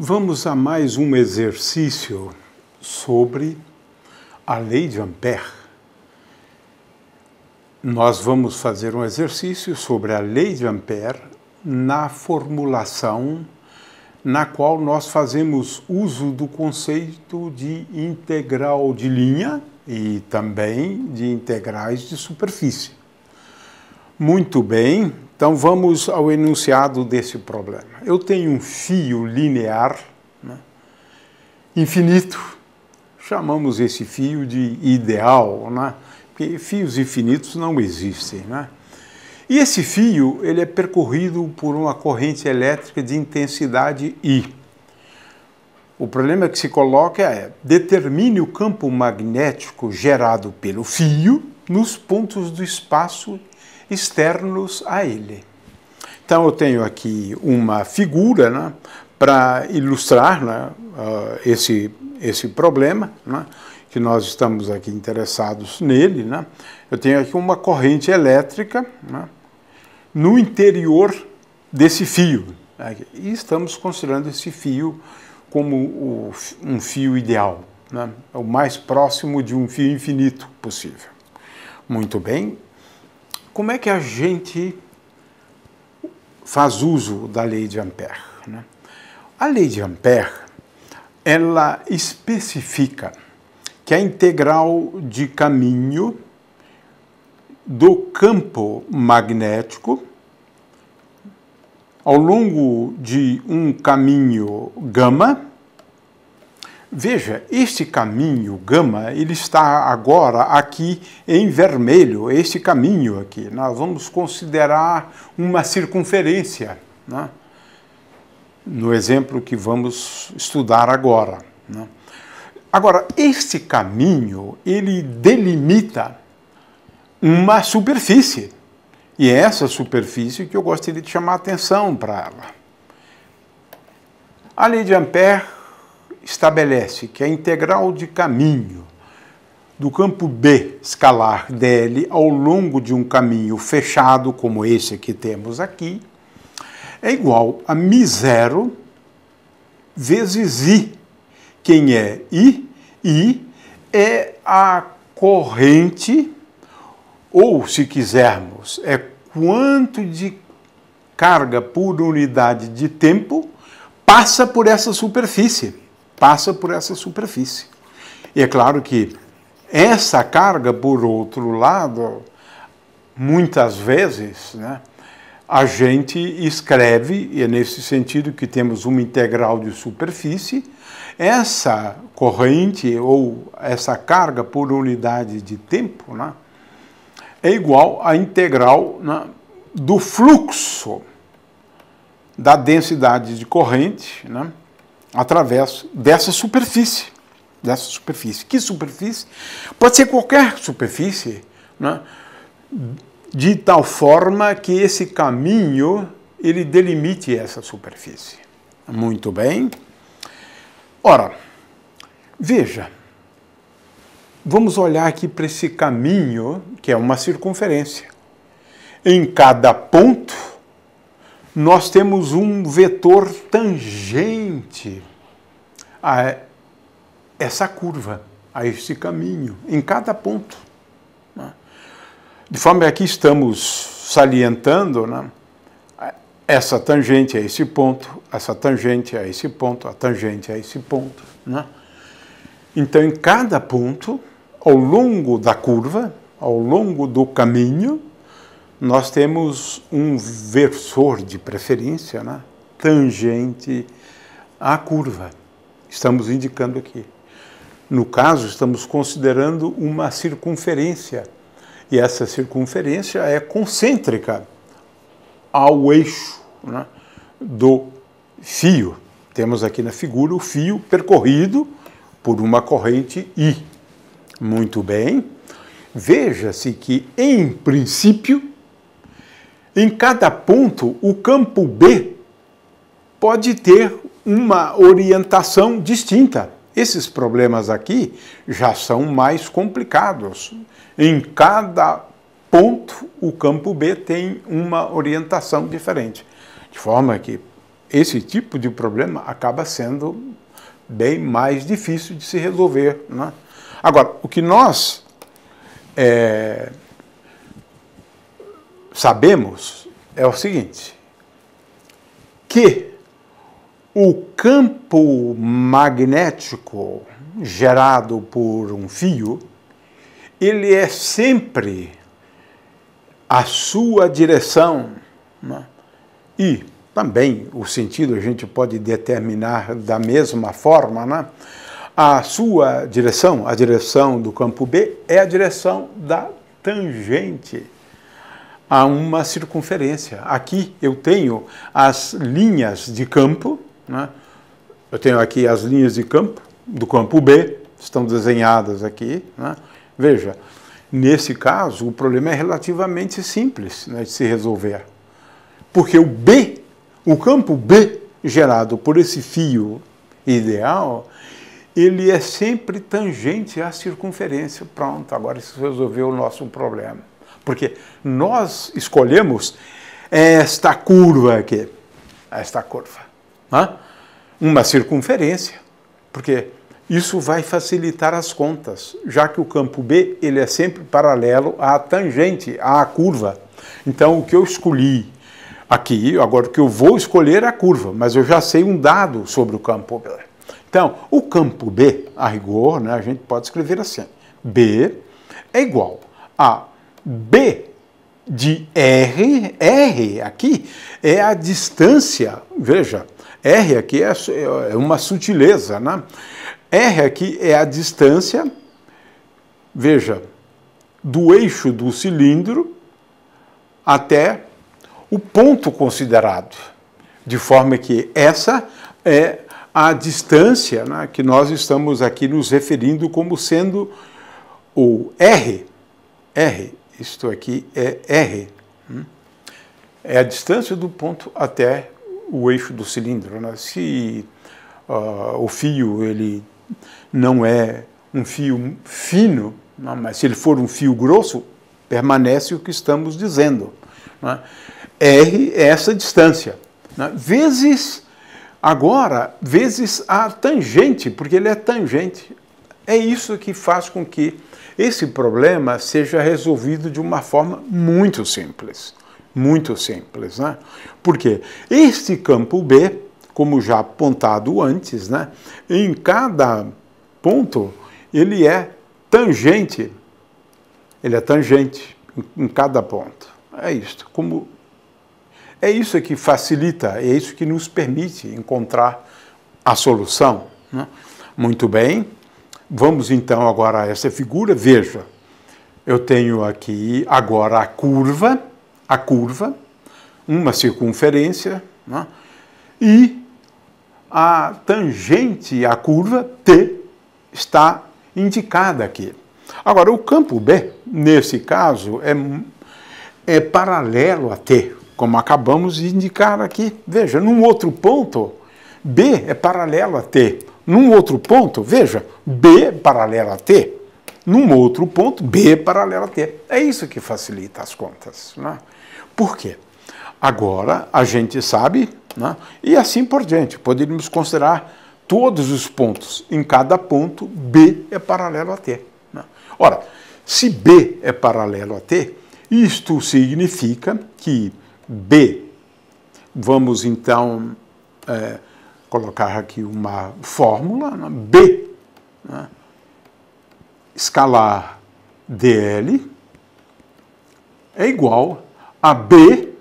Vamos a mais um exercício sobre a lei de Ampère. Nós vamos fazer um exercício sobre a lei de Ampère na formulação na qual nós fazemos uso do conceito de integral de linha e também de integrais de superfície. Muito bem, então vamos ao enunciado desse problema. Eu tenho um fio linear né, infinito, chamamos esse fio de ideal, né, porque fios infinitos não existem. Né? E esse fio ele é percorrido por uma corrente elétrica de intensidade I. O problema que se coloca é determine o campo magnético gerado pelo fio nos pontos do espaço externos a ele. Então eu tenho aqui uma figura né, para ilustrar né, uh, esse, esse problema, né, que nós estamos aqui interessados nele. Né. Eu tenho aqui uma corrente elétrica né, no interior desse fio. E estamos considerando esse fio como o, um fio ideal, né, o mais próximo de um fio infinito possível. Muito bem, como é que a gente faz uso da lei de Ampère? Né? A lei de Ampère, ela especifica que a é integral de caminho do campo magnético ao longo de um caminho gama Veja, este caminho gama, ele está agora aqui em vermelho, este caminho aqui. Nós vamos considerar uma circunferência, né? no exemplo que vamos estudar agora. Né? Agora, este caminho, ele delimita uma superfície. E é essa superfície que eu gostaria de chamar a atenção para ela. A lei de Ampère estabelece que a é integral de caminho do campo B escalar dl ao longo de um caminho fechado, como esse que temos aqui, é igual a mi zero vezes i. Quem é i? i é a corrente, ou se quisermos, é quanto de carga por unidade de tempo passa por essa superfície passa por essa superfície. E é claro que essa carga, por outro lado, muitas vezes, né, a gente escreve, e é nesse sentido que temos uma integral de superfície, essa corrente ou essa carga por unidade de tempo né, é igual à integral né, do fluxo da densidade de corrente, né, através dessa superfície. Dessa superfície. Que superfície? Pode ser qualquer superfície, né? de tal forma que esse caminho ele delimite essa superfície. Muito bem. Ora, veja, vamos olhar aqui para esse caminho, que é uma circunferência. Em cada ponto, nós temos um vetor tangente a essa curva, a esse caminho, em cada ponto. Né? De forma que aqui estamos salientando né, essa tangente a esse ponto, essa tangente a esse ponto, a tangente a esse ponto. Né? Então, em cada ponto, ao longo da curva, ao longo do caminho, nós temos um versor de preferência né? tangente à curva. Estamos indicando aqui. No caso, estamos considerando uma circunferência. E essa circunferência é concêntrica ao eixo né, do fio. Temos aqui na figura o fio percorrido por uma corrente I. Muito bem. Veja-se que, em princípio, em cada ponto, o campo B pode ter uma orientação distinta. Esses problemas aqui já são mais complicados. Em cada ponto, o campo B tem uma orientação diferente. De forma que esse tipo de problema acaba sendo bem mais difícil de se resolver. Né? Agora, o que nós é, sabemos é o seguinte: que o campo magnético gerado por um fio, ele é sempre a sua direção. Né? E também o sentido a gente pode determinar da mesma forma, né? A sua direção, a direção do campo B, é a direção da tangente a uma circunferência. Aqui eu tenho as linhas de campo, né? eu tenho aqui as linhas de campo do campo B, estão desenhadas aqui. Né? Veja, nesse caso o problema é relativamente simples né, de se resolver, porque o B, o campo B gerado por esse fio ideal, ele é sempre tangente à circunferência. Pronto, agora isso resolveu o nosso problema. Porque nós escolhemos esta curva aqui, esta curva, né? uma circunferência, porque isso vai facilitar as contas, já que o campo B ele é sempre paralelo à tangente, à curva. Então, o que eu escolhi aqui, agora o que eu vou escolher é a curva, mas eu já sei um dado sobre o campo B. Então, o campo B, a rigor, né, a gente pode escrever assim: B é igual a B de R, R aqui é a distância, veja, R aqui é, é uma sutileza, né? R aqui é a distância, veja, do eixo do cilindro até o ponto considerado, de forma que essa é a distância né, que nós estamos aqui nos referindo como sendo o R, R, isto aqui é R, hum? é a distância do ponto até o eixo do cilindro. Né? Se uh, o fio ele não é um fio fino, né? mas se ele for um fio grosso, permanece o que estamos dizendo. Né? R é essa distância. Né? Vezes, agora, vezes a tangente, porque ele é tangente. É isso que faz com que esse problema seja resolvido de uma forma muito simples. Muito simples, né? Porque este campo B, como já apontado antes, né? Em cada ponto, ele é tangente. Ele é tangente em cada ponto. É isso. Como é isso que facilita, é isso que nos permite encontrar a solução. Né? Muito bem. Vamos então agora a essa figura. Veja, eu tenho aqui agora a curva, a curva, uma circunferência, né? e a tangente à curva T está indicada aqui. Agora, o campo B, nesse caso, é, é paralelo a T, como acabamos de indicar aqui. Veja, num outro ponto, B é paralelo a T. Num outro ponto, veja, B paralela a T. Num outro ponto, B paralela a T. É isso que facilita as contas. Né? Por quê? Agora a gente sabe, né? e assim por diante, poderíamos considerar todos os pontos. Em cada ponto, B é paralelo a T. Né? Ora, se B é paralelo a T, isto significa que B, vamos então é, colocar aqui uma fórmula, né? B, né? escalar DL é igual a B,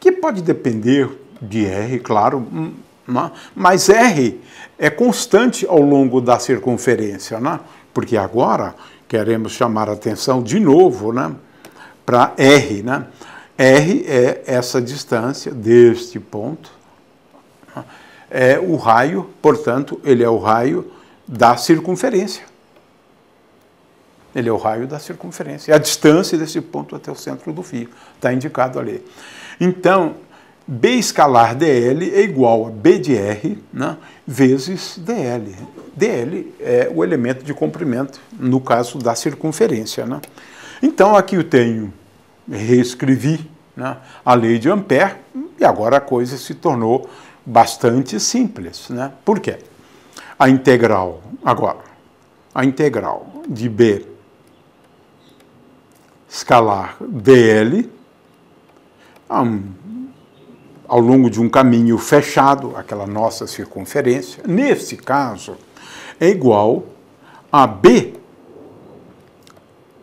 que pode depender de R, claro, hum, né, mas R é constante ao longo da circunferência, né? porque agora queremos chamar a atenção de novo né? para R. Né? R é essa distância deste ponto né, é o raio, portanto, ele é o raio da circunferência. Ele é o raio da circunferência. É a distância desse ponto até o centro do fio. Está indicado ali. Então, B escalar dl é igual a B de R né, vezes dl. dl é o elemento de comprimento, no caso da circunferência. Né? Então, aqui eu tenho, reescrevi né, a lei de Ampère, e agora a coisa se tornou bastante simples. Né? Por quê? A integral, agora, a integral de B escalar dl ao longo de um caminho fechado, aquela nossa circunferência, nesse caso, é igual a B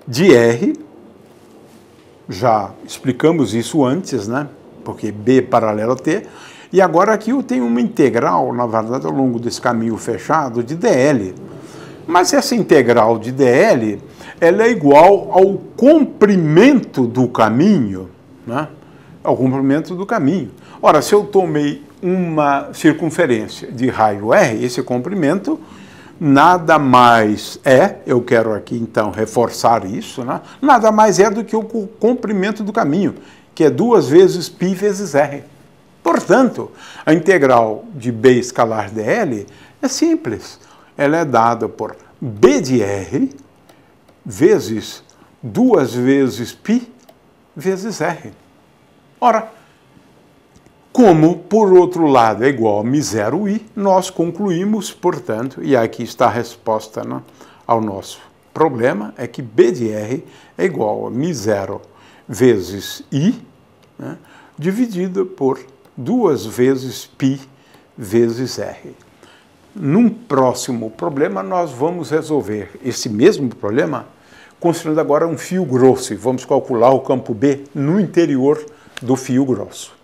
de R, já explicamos isso antes, né? Porque B paralelo a T, e agora aqui eu tenho uma integral, na verdade, ao longo desse caminho fechado, de dl. Mas essa integral de dl ela é igual ao comprimento do caminho, né? ao comprimento do caminho. Ora, se eu tomei uma circunferência de raio R, esse comprimento nada mais é, eu quero aqui então reforçar isso, né? nada mais é do que o comprimento do caminho, que é duas vezes π vezes R. Portanto, a integral de B escalar dl é simples. Ela é dada por B de R vezes duas vezes π vezes R. Ora, como, por outro lado, é igual a μ0 i, nós concluímos, portanto, e aqui está a resposta né, ao nosso problema, é que B de R é igual a μ0 vezes i, né, dividido por duas vezes π vezes r. Num próximo problema, nós vamos resolver esse mesmo problema considerando agora um fio grosso e vamos calcular o campo B no interior do fio grosso.